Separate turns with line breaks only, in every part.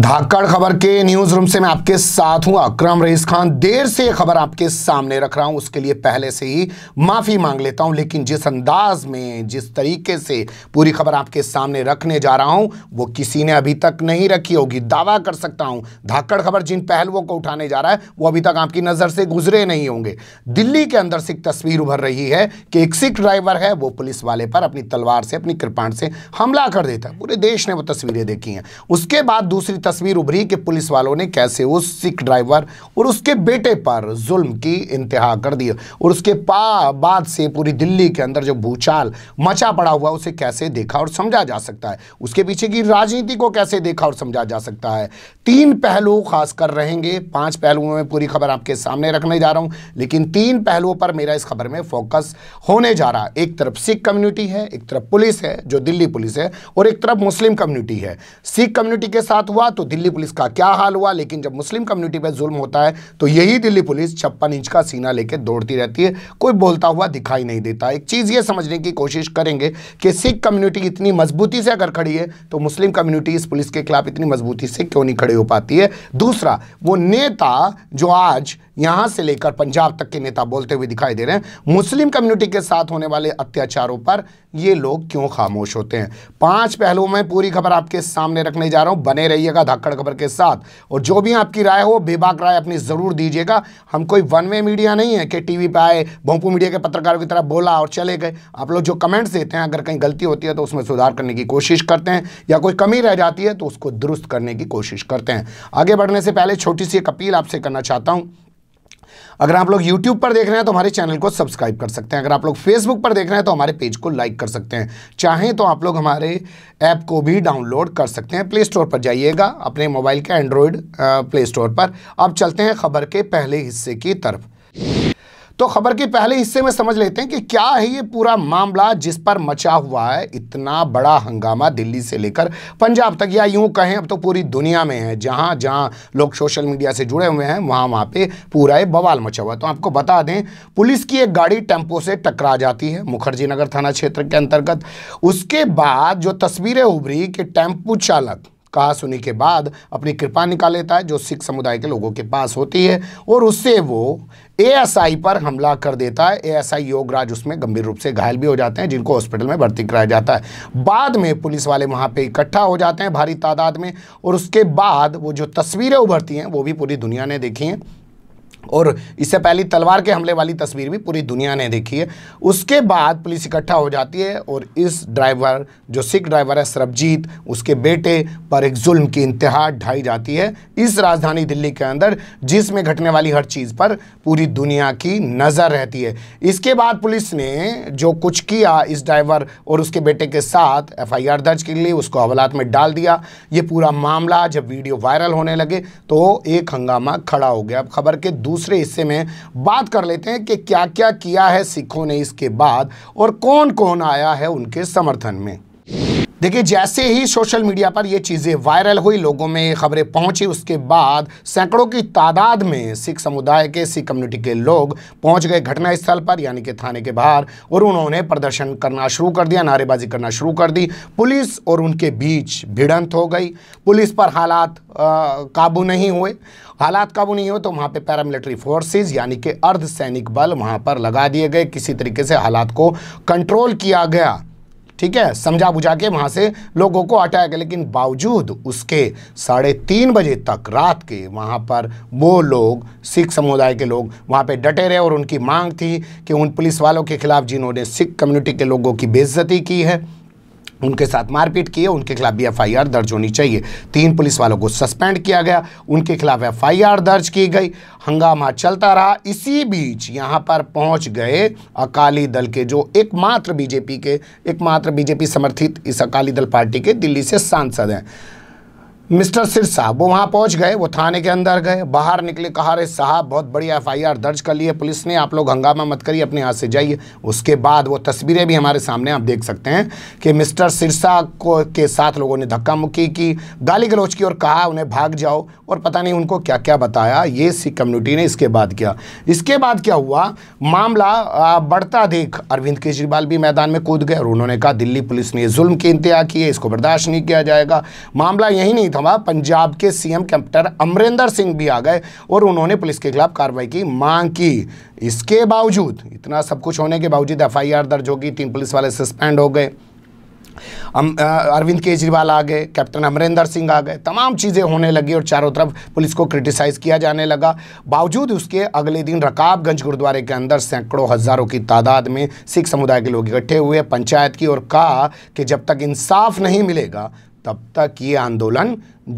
धाकड़ खबर के news room से मैं आपके साथ हूं अकरम रईस खान देर से खबर आपके सामने रख रहा हूं उसके लिए पहले से ही माफी मांग लेता हूं लेकिन जिस अंदाज में जिस तरीके से पूरी खबर आपके सामने रखने जा रहा हूं वो किसी ने अभी तक नहीं रखी होगी दावा कर सकता हूं धाकड़ खबर जिन पहलुओं को उठाने जा रहा है वो अभी तक आपकी नजर से गुजरे नहीं होंगे दिल्ली के अंदर से एक तस्वीर उभर रही है कि एक सिख ड्राइवर है वो पुलिस वाले पर अपनी तलवार से अपनी कृपाण से हमला कर देता है पूरे देश ने वो तस्वीरें देखी हैं उसके बाद दूसरी तस्वीर उभरी कि पुलिस वालों ने कैसे उस सिख ड्राइवर और उसके बेटे पर जुल्म की इंतहा कर दी और उसके पा बाद से पूरी दिल्ली के अंदर जो भूचाल मचा पड़ा हुआ उसे कैसे देखा और समझा जा सकता है उसके पीछे की राजनीति को कैसे देखा और समझा जा सकता है तीन पहलू खासकर रहेंगे पांच पहलुओं में पूरी खबर आपके सामने रखने जा रहा हूं लेकिन तीन पहलुओं पर मेरा इस खबर में फोकस होने जा रहा एक तरफ सिख कम्युनिटी है एक तरफ पुलिस है जो दिल्ली पुलिस है और एक तरफ मुस्लिम कम्युनिटी है सिख कम्युनिटी के साथ हुआ तो दिल्ली पुलिस का क्या हाल हुआ लेकिन जब मुस्लिम कम्युनिटी पर जुल्म होता है तो यही दिल्ली पुलिस छप्पन इंच का सीना लेकर दौड़ती रहती है कोई बोलता हुआ दिखाई नहीं देता एक चीज़ ये समझने की कोशिश करेंगे कि सिख कम्युनिटी इतनी मजबूती से अगर खड़ी है तो मुस्लिम कम्युनिटी इस पुलिस के खिलाफ इतनी मजबूती से क्यों नहीं खड़ी हो पाती है दूसरा वो नेता जो आज यहां से लेकर पंजाब तक के नेता बोलते हुए दिखाई दे रहे हैं मुस्लिम कम्युनिटी के साथ होने वाले अत्याचारों पर ये लोग क्यों खामोश होते हैं पांच पहलुओं में पूरी खबर आपके सामने रखने जा रहा हूं बने रहिएगा धक्कड़ खबर के साथ और जो भी आपकी राय हो बेबाक राय अपनी जरूर दीजिएगा हम कोई वन वे मीडिया नहीं है कि टीवी पर आए भोंपू मीडिया के पत्रकारों की तरह बोला और चले गए आप लोग जो कमेंट्स देते हैं अगर कहीं गलती होती है तो उसमें सुधार करने की कोशिश करते हैं या कोई कमी रह जाती है तो उसको दुरुस्त करने की कोशिश करते हैं आगे बढ़ने से पहले छोटी सी एक अपील आपसे करना चाहता हूं अगर आप लोग यूट्यूब पर देख रहे हैं तो हमारे चैनल को सब्सक्राइब कर सकते हैं अगर आप लोग फेसबुक पर देख रहे हैं तो हमारे पेज को लाइक कर सकते हैं चाहें तो आप लोग हमारे ऐप को भी डाउनलोड कर सकते हैं प्ले स्टोर पर जाइएगा अपने मोबाइल के एंड्रॉयड प्ले स्टोर पर अब चलते हैं खबर के पहले हिस्से की तरफ तो खबर के पहले हिस्से में समझ लेते हैं कि क्या है ये पूरा मामला जिस पर मचा हुआ है इतना बड़ा हंगामा दिल्ली से लेकर पंजाब तक या यूं कहें अब तो पूरी दुनिया में है जहां जहां लोग सोशल मीडिया से जुड़े हुए हैं वहां वहां पे पूरा ये बवाल मचा हुआ है तो आपको बता दें पुलिस की एक गाड़ी टेम्पो से टकरा जाती है मुखर्जी नगर थाना क्षेत्र के अंतर्गत उसके बाद जो तस्वीरें उभरी कि टेम्पो चालक कहा सुनी के बाद अपनी कृपा निकाल लेता है जो सिख समुदाय के लोगों के पास होती है और उससे वो एएसआई पर हमला कर देता है एएसआई योगराज उसमें गंभीर रूप से घायल भी हो जाते हैं जिनको हॉस्पिटल में भर्ती कराया जाता है बाद में पुलिस वाले वहाँ पे इकट्ठा हो जाते हैं भारी तादाद में और उसके बाद वो जो तस्वीरें उभरती हैं वो भी पूरी दुनिया ने देखी हैं और इससे पहले तलवार के हमले वाली तस्वीर भी पूरी दुनिया ने देखी है उसके बाद पुलिस इकट्ठा हो जाती है और इस ड्राइवर जो सिख ड्राइवर है सरबजीत उसके बेटे पर एक जुल्म की इंतहा ढाई जाती है इस राजधानी दिल्ली के अंदर जिसमें घटने वाली हर चीज़ पर पूरी दुनिया की नज़र रहती है इसके बाद पुलिस ने जो कुछ किया इस ड्राइवर और उसके बेटे के साथ एफ दर्ज के लिए उसको हवालात में डाल दिया ये पूरा मामला जब वीडियो वायरल होने लगे तो एक हंगामा खड़ा हो गया अब खबर के दूसरे हिस्से में बात कर लेते हैं कि क्या क्या किया है सिखों ने इसके बाद और कौन कौन आया है उनके समर्थन में देखिए जैसे ही सोशल मीडिया पर ये चीज़ें वायरल हुई लोगों में खबरें पहुंची उसके बाद सैकड़ों की तादाद में सिख समुदाय के सिख कम्युनिटी के लोग पहुंच गए घटनास्थल पर यानी कि थाने के बाहर और उन्होंने प्रदर्शन करना शुरू कर दिया नारेबाजी करना शुरू कर दी पुलिस और उनके बीच भिड़ंत हो गई पुलिस पर हालात काबू नहीं हुए हालात काबू नहीं हुए तो वहाँ पे पैरामिलिट्री फोर्सेज यानी कि अर्धसैनिक बल वहाँ पर लगा दिए गए किसी तरीके से हालात को कंट्रोल किया गया ठीक है समझा बुझा के वहाँ से लोगों को हटाया गया लेकिन बावजूद उसके साढ़े तीन बजे तक रात के वहाँ पर वो लोग सिख समुदाय के लोग वहाँ पे डटे रहे और उनकी मांग थी कि उन पुलिस वालों के खिलाफ जिन्होंने सिख कम्युनिटी के लोगों की बेइज्जती की है उनके साथ मारपीट की है उनके खिलाफ भी एफआईआर दर्ज होनी चाहिए तीन पुलिस वालों को सस्पेंड किया गया उनके खिलाफ एफआईआर दर्ज की गई हंगामा चलता रहा इसी बीच यहाँ पर पहुँच गए अकाली दल के जो एकमात्र बीजेपी के एकमात्र बीजेपी समर्थित इस अकाली दल पार्टी के दिल्ली से सांसद हैं मिस्टर सिरसा वो वहाँ पहुँच गए वो थाने के अंदर गए बाहर निकले कहा अरे साहब बहुत बड़ी एफआईआर दर्ज कर ली है पुलिस ने आप लोग हंगामा मत करिए अपने हाथ से जाइए उसके बाद वो तस्वीरें भी हमारे सामने आप देख सकते हैं कि मिस्टर सिरसा को के साथ लोगों ने धक्का मुक्की की गाली गलोच की और कहा उन्हें भाग जाओ और पता नहीं उनको क्या क्या बताया ये सिख कम्युनिटी ने इसके बाद किया इसके बाद क्या हुआ मामला बढ़ता देख अरविंद केजरीवाल भी मैदान में कूद गए और उन्होंने कहा दिल्ली पुलिस ने जुल्म की इंतहा की है इसको बर्दाश्त नहीं किया जाएगा मामला यही नहीं था हुआ पंजाब के सीएम कैप्टन अमरिंदर सिंह भी आ गए और उन्होंने पुलिस के खिलाफ कार्रवाई की मांग की इसके बावजूद इतना सब कुछ होने के बावजूद एफ दर्ज होगी तीन पुलिस वाले सस्पेंड हो गए अरविंद केजरीवाल आ गए कैप्टन अमरिंदर सिंह आ गए तमाम चीज़ें होने लगी और चारों तरफ पुलिस को क्रिटिसाइज़ किया जाने लगा बावजूद उसके अगले दिन रकाबगंज गुरुद्वारे के अंदर सैकड़ों हज़ारों की तादाद में सिख समुदाय के लोग इकट्ठे हुए पंचायत की और कहा कि जब तक इंसाफ नहीं मिलेगा तब तक ये आंदोलन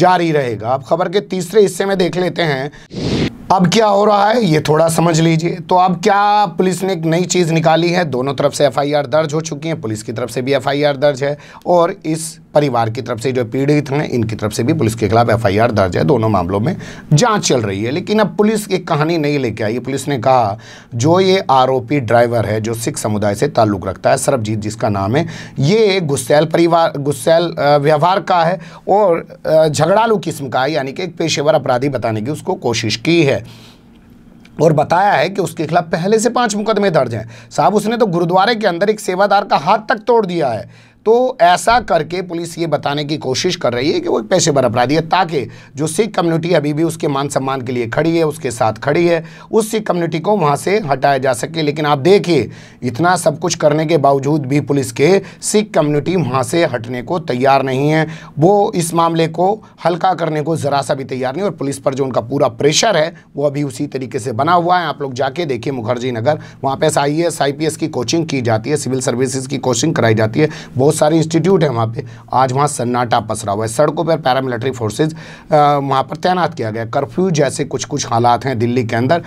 जारी रहेगा अब खबर के तीसरे हिस्से में देख लेते हैं अब क्या हो रहा है ये थोड़ा समझ लीजिए तो अब क्या पुलिस ने एक नई चीज़ निकाली है दोनों तरफ से एफआईआर दर्ज हो चुकी है पुलिस की तरफ से भी एफआईआर दर्ज है और इस परिवार की तरफ से जो पीड़ित हैं इनकी तरफ से भी पुलिस के खिलाफ एफआईआर दर्ज है दोनों मामलों में जांच चल रही है लेकिन अब पुलिस एक कहानी नहीं लेके आई पुलिस ने कहा जो ये आरोपी ड्राइवर है जो सिख समुदाय से ताल्लुक़ रखता है सरबजीत जिसका नाम है ये गुस्सैल परिवार गुस्सैल व्यवहार का है और झगड़ालू किस्म का है यानी कि एक पेशेवर अपराधी बताने की उसको कोशिश की है और बताया है कि उसके खिलाफ पहले से पांच मुकदमे दर्ज हैं साहब उसने तो गुरुद्वारे के अंदर एक सेवादार का हाथ तक तोड़ दिया है तो ऐसा करके पुलिस ये बताने की कोशिश कर रही है कि वो एक पेशेवर अपराधी है ताकि जो सिख कम्युनिटी अभी भी उसके मान सम्मान के लिए खड़ी है उसके साथ खड़ी है उस सिख कम्युनिटी को वहाँ से हटाया जा सके लेकिन आप देखिए इतना सब कुछ करने के बावजूद भी पुलिस के सिख कम्युनिटी वहाँ से हटने को तैयार नहीं है वो इस मामले को हल्का करने को ज़रा सा भी तैयार नहीं और पुलिस पर जो उनका पूरा प्रेशर है वो अभी उसी तरीके से बना हुआ है आप लोग जाके देखिए मुखर्जी नगर वहाँ पर एस आई की कोचिंग की जाती है सिविल सर्विसेज की कोचिंग कराई जाती है बहुत बहुत सारे इंस्टीट्यूट हैं वहाँ पे आज वहाँ सन्नाटा पसरा हुआ है सड़कों पर पैरामिलिट्री फोर्सेज वहाँ पर तैनात किया गया कर्फ्यू जैसे कुछ कुछ हालात हैं दिल्ली के अंदर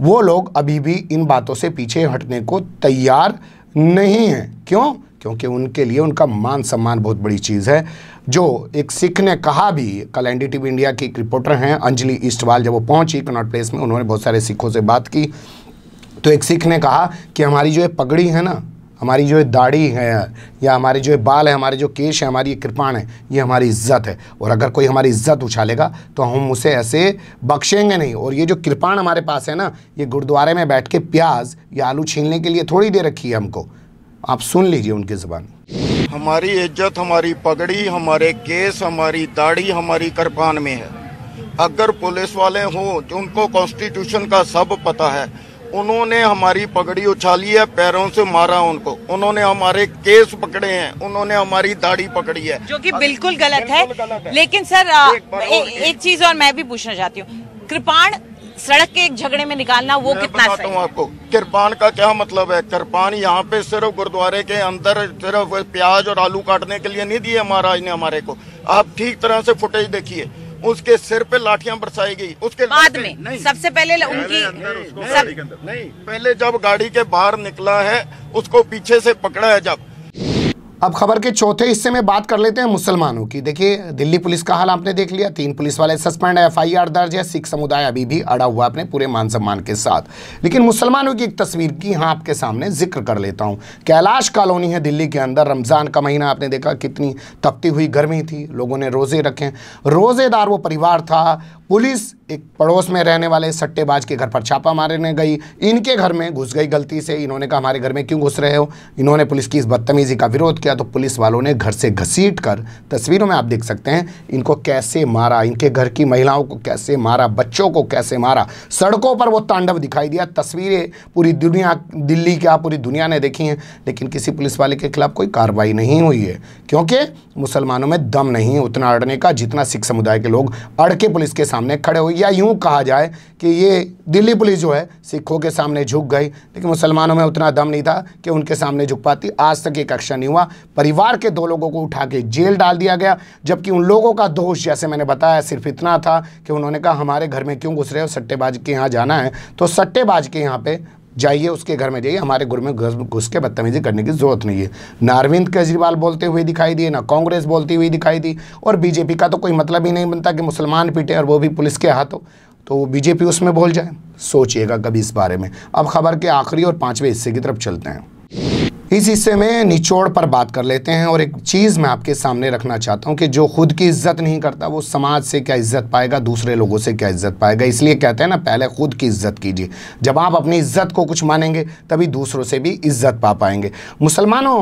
वो लोग अभी भी इन बातों से पीछे हटने को तैयार नहीं हैं क्यों क्योंकि उनके लिए उनका मान सम्मान बहुत बड़ी चीज़ है जो एक सिख ने कहा भी कल एन इंडिया की एक रिपोर्टर हैं अंजलि ईस्टवाल जब वो पहुंची कनॉट प्लेस में उन्होंने बहुत सारे सिखों से बात की तो एक सिख ने कहा कि हमारी जो ये पगड़ी है ना हमारी जो दाढ़ी है या हमारे जो बाल है हमारे जो केश है हमारी कृपाण है ये हमारी इज्जत है और अगर कोई हमारी इज्जत उछालेगा तो हम उसे ऐसे बख्शेंगे नहीं और ये जो कृपाण हमारे पास है ना ये गुरुद्वारे में बैठ के प्याज या आलू छीलने के लिए थोड़ी देर रखी है हमको आप सुन लीजिए उनकी ज़बान हमारी इज्जत हमारी पगड़ी हमारे केस हमारी दाढ़ी हमारी कृपान में है अगर पुलिस वाले हों जो उनको कॉन्स्टिट्यूशन का सब पता है उन्होंने हमारी पगड़ी उछाली है पैरों से मारा उनको उन्होंने हमारे केस पकड़े हैं उन्होंने हमारी दाढ़ी पकड़ी है जो कि बिल्कुल गलत है लेकिन सर एक, ए, एक चीज और मैं भी पूछना चाहती हूँ कृपाण सड़क के एक झगड़े में निकालना वो कितना सही है? आपको कृपाण का क्या मतलब है कृपाण यहाँ पे सिर्फ गुरुद्वारे के अंदर सिर्फ प्याज और आलू काटने के लिए नहीं दिए महाराज ने हमारे को आप ठीक तरह से फुटेज देखिए उसके सिर पे लाठियां बरसाई गई उसके बाद में सबसे पहले उनकी नहीं, नहीं पहले जब गाड़ी के बाहर निकला है उसको पीछे से पकड़ा है जब अब खबर के चौथे हिस्से में बात कर लेते हैं मुसलमानों की देखिए दिल्ली पुलिस का हाल आपने देख लिया तीन पुलिस वाले सस्पेंड है आर दर्ज है सिख समुदाय अभी भी अड़ा हुआ अपने पूरे मान सम्मान के साथ लेकिन मुसलमानों की एक तस्वीर की हाँ आपके सामने जिक्र कर लेता हूँ कैलाश कॉलोनी है दिल्ली के अंदर रमज़ान का महीना आपने देखा कितनी तपती हुई गर्मी थी लोगों ने रोज़े रखे रोज़ेदार वो परिवार था पुलिस एक पड़ोस में रहने वाले सट्टेबाज के घर पर छापा मारने गई इनके घर में घुस गई गलती से इन्होंने कहा हमारे घर में क्यों घुस रहे हो इन्होंने पुलिस की इस बदतमीज़ी का विरोध किया तो पुलिस वालों ने घर से घसीट कर तस्वीरों में आप देख सकते हैं इनको कैसे मारा इनके घर की महिलाओं को कैसे मारा बच्चों को कैसे मारा सड़कों पर वो तांडव दिखाई दिया तस्वीरें पूरी दुनिया दिल्ली क्या पूरी दुनिया ने देखी हैं लेकिन किसी पुलिस वाले के खिलाफ कोई कार्रवाई नहीं हुई है क्योंकि मुसलमानों में दम नहीं उतना अड़ने का जितना सिख समुदाय के लोग अड़के पुलिस के सामने सामने खड़े हुए या यूँ कहा जाए कि ये दिल्ली पुलिस जो है सिखों के सामने झुक गई लेकिन मुसलमानों में उतना दम नहीं था कि उनके सामने झुक पाती आज तक एक एक्शन नहीं हुआ परिवार के दो लोगों को उठा के जेल डाल दिया गया जबकि उन लोगों का दोष जैसे मैंने बताया सिर्फ इतना था कि उन्होंने कहा हमारे घर में क्यों घुस रहे हो सट्टेबाज के यहाँ जाना है तो सट्टेबाज के यहाँ पर जाइए उसके घर में जाइए हमारे घर में घुस घुस के बदतमीजी करने की जरूरत नहीं है ना अरविंद केजरीवाल बोलते हुए दिखाई दिए ना कांग्रेस बोलती हुई दिखाई दी और बीजेपी का तो कोई मतलब ही नहीं बनता कि मुसलमान पीटे और वो भी पुलिस के हाथों तो बीजेपी उसमें बोल जाए सोचिएगा कभी इस बारे में अब खबर के आखिरी और पाँचवें हिस्से की तरफ चलते हैं इस हिस्से में निचोड़ पर बात कर लेते हैं और एक चीज़ मैं आपके सामने रखना चाहता हूँ कि जो खुद की इज्जत नहीं करता वो समाज से क्या इज्जत पाएगा दूसरे लोगों से क्या इज्जत पाएगा इसलिए कहते हैं ना पहले खुद की इज्जत कीजिए जब आप अपनी इज्जत को कुछ मानेंगे तभी दूसरों से भी इज्जत पा पाएंगे मुसलमानों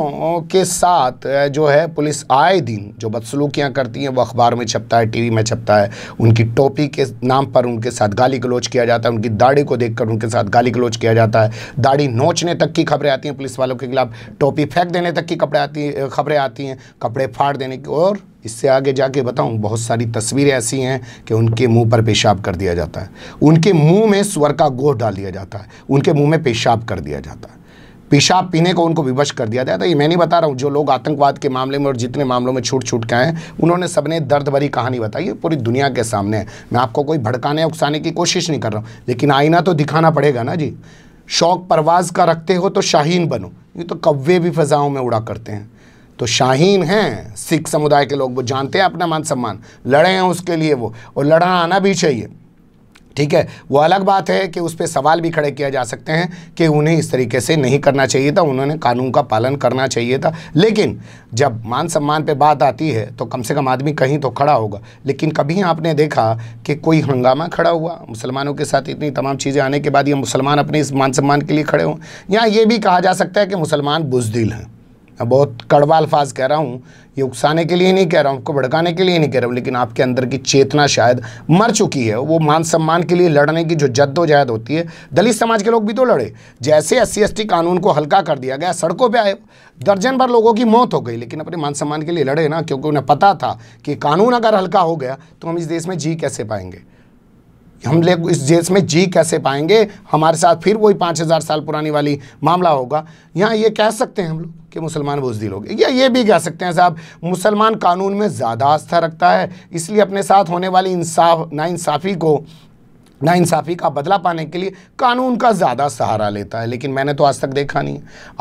के साथ जो है पुलिस आए दिन जो बदसलूकियाँ करती हैं वो अखबार में छपता है टी में छपता है उनकी टोपी के नाम पर उनके साथ गाली गलोच किया जाता है उनकी दाढ़ी को देख उनके साथ गाली गलोच किया जाता है दाढ़ी नोचने तक की खबरें आती हैं पुलिस वालों के खिलाफ टोपी फेंक देने तक की कपड़े आती खबरें आती हैं कपड़े फाड़ देने की और इससे आगे जाके बताऊं बहुत सारी तस्वीरें ऐसी हैं कि उनके मुंह पर पेशाब कर दिया जाता है उनके मुंह में स्वर का गोह डाल दिया जाता है उनके मुंह में पेशाब कर दिया जाता है पेशाब पीने को उनको विवश कर दिया जाता है तो ये मैं नहीं बता रहा हूँ जो लोग आतंकवाद के मामले में और जितने मामलों में छूट छूट के आए उन्होंने सबने दर्द भरी कहानी बताई है पूरी दुनिया के सामने मैं आपको कोई भड़काने उकसाने की कोशिश नहीं कर रहा हूँ लेकिन आईना तो दिखाना पड़ेगा ना जी शौक़ परवाज़ का रखते हो तो शाहीन बनो ये तो कव्वे भी फ़जाओं में उड़ा करते हैं तो शाहीन हैं सिख समुदाय के लोग वो जानते हैं अपना मान सम्मान लड़े हैं उसके लिए वो और लड़ना आना भी चाहिए ठीक है वो अलग बात है कि उस पर सवाल भी खड़े किया जा सकते हैं कि उन्हें इस तरीके से नहीं करना चाहिए था उन्होंने कानून का पालन करना चाहिए था लेकिन जब मान सम्मान पे बात आती है तो कम से कम आदमी कहीं तो खड़ा होगा लेकिन कभी आपने देखा कि कोई हंगामा खड़ा हुआ मुसलमानों के साथ इतनी तमाम चीज़ें आने के बाद ये मुसलमान अपने इस मान सम्मान के लिए खड़े हों या ये भी कहा जा सकता है कि मुसलमान बुजदिल हैं मैं बहुत कड़वा अल्फाज कह रहा हूँ ये उकसाने के लिए नहीं कह रहा हूँ आपको भड़काने के लिए नहीं कह रहा हूँ लेकिन आपके अंदर की चेतना शायद मर चुकी है वो मान सम्मान के लिए लड़ने की जो जद्दोजहद होती है दलित समाज के लोग भी तो लड़े जैसे एस सी कानून को हल्का कर दिया गया सड़कों पर आए दर्जन भर लोगों की मौत हो गई लेकिन अपने मान सम्मान के लिए लड़े ना क्योंकि उन्हें पता था कि कानून अगर हल्का हो गया तो हम इस देश में जी कैसे पाएंगे हम लोग इस जेस में जी कैसे पाएंगे हमारे साथ फिर वही पाँच हज़ार साल पुरानी वाली मामला होगा यहाँ ये कह सकते हैं हम लोग कि मुसलमान बुजदिल हो गए या ये भी कह सकते हैं साहब मुसलमान कानून में ज़्यादा आस्था रखता है इसलिए अपने साथ होने वाली इंसाफ नाइंसाफ़ी को नाइंसाफ़ी का बदला पाने के लिए कानून का ज़्यादा सहारा लेता है लेकिन मैंने तो आज तक देखा नहीं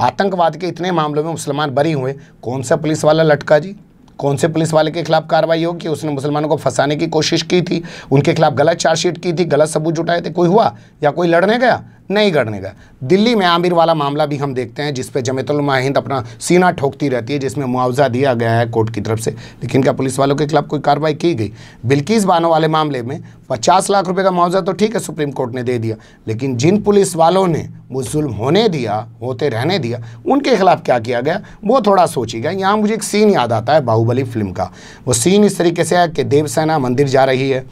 आतंकवाद के इतने मामलों में मुसलमान बरी हुए कौन सा पुलिस वाला लटका जी कौन से पुलिस वाले के खिलाफ कार्रवाई होगी उसने मुसलमानों को फंसाने की कोशिश की थी उनके खिलाफ गलत चार्जशीट की थी गलत सबूत जुटाए थे कोई हुआ या कोई लड़ने गया नहीं गढ़ने का दिल्ली में आमिर वाला मामला भी हम देखते हैं जिसपे पर अपना सीना ठोकती रहती है जिसमें मुआवजा दिया गया है कोर्ट की तरफ से लेकिन क्या पुलिस वालों के खिलाफ कोई कार्रवाई की गई बिल्किस बानो वाले मामले में पचास लाख रुपये का मुआवजा तो ठीक है सुप्रीम कोर्ट ने दे दिया लेकिन जिन पुलिस वालों ने वो जुल्म होने दिया होते रहने दिया उनके खिलाफ क्या किया गया वो थोड़ा सोची गया यहाँ मुझे एक सीन याद आता है बाहुबली फिल्म का वो सीन इस तरीके से है कि देवसेना मंदिर जा रही है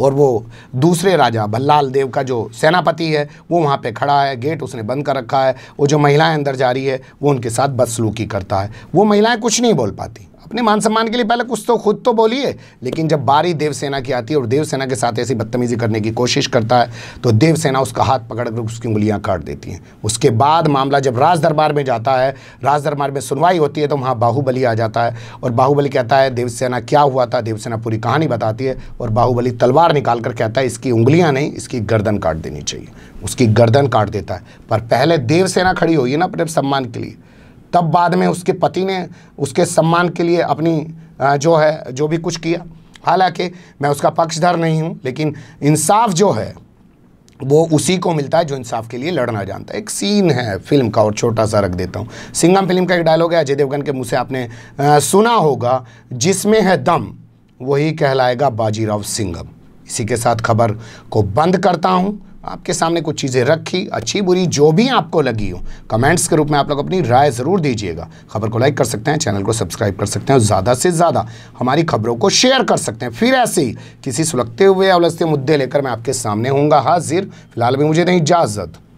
और वो दूसरे राजा भल्लाल देव का जो सेनापति है वो वहाँ पे खड़ा है गेट उसने बंद कर रखा है वो जो महिलाएं अंदर जा रही है वो उनके साथ बदसलूकी करता है वो महिलाएं कुछ नहीं बोल पाती अपने मान सम्मान के लिए पहले कुछ तो खुद तो बोलिए लेकिन जब बारी देवसेना की आती है और देवसेना के साथ ऐसी बदतमीजी करने की कोशिश करता है तो देवसेना उसका हाथ पकड़ कर उसकी उंगलियां काट देती हैं उसके बाद मामला जब राज दरबार में जाता है राज दरबार में सुनवाई होती है तो वहाँ बाहुबली आ जाता है और बाहुबली कहता है देवसेना क्या हुआ था देवसेना पूरी कहानी बताती है और बाहुबली तलवार निकाल कर कहता है इसकी उंगलियाँ नहीं इसकी गर्दन काट देनी चाहिए उसकी गर्दन काट देता है पर पहले देवसेना खड़ी हुई है ना अपने सम्मान के लिए तब बाद में उसके पति ने उसके सम्मान के लिए अपनी जो है जो भी कुछ किया हालांकि मैं उसका पक्षधर नहीं हूँ लेकिन इंसाफ जो है वो उसी को मिलता है जो इंसाफ के लिए लड़ना जानता है एक सीन है फिल्म का और छोटा सा रख देता हूँ सिंगम फिल्म का एक डायलॉग है अजय देवगन के मुँह से आपने सुना होगा जिसमें है दम वही कहलाएगा बाजीराव सिंगम इसी के साथ खबर को बंद करता हूँ आपके सामने कुछ चीज़ें रखी अच्छी बुरी जो भी आपको लगी हो कमेंट्स के रूप में आप लोग अपनी राय ज़रूर दीजिएगा खबर को लाइक कर सकते हैं चैनल को सब्सक्राइब कर सकते हैं और ज़्यादा से ज़्यादा हमारी खबरों को शेयर कर सकते हैं फिर ऐसे ही किसी सुलगते हुए अवलस्ते मुद्दे लेकर मैं आपके सामने हूँगा हाजिर फिलहाल भी मुझे नहीं इजाज़त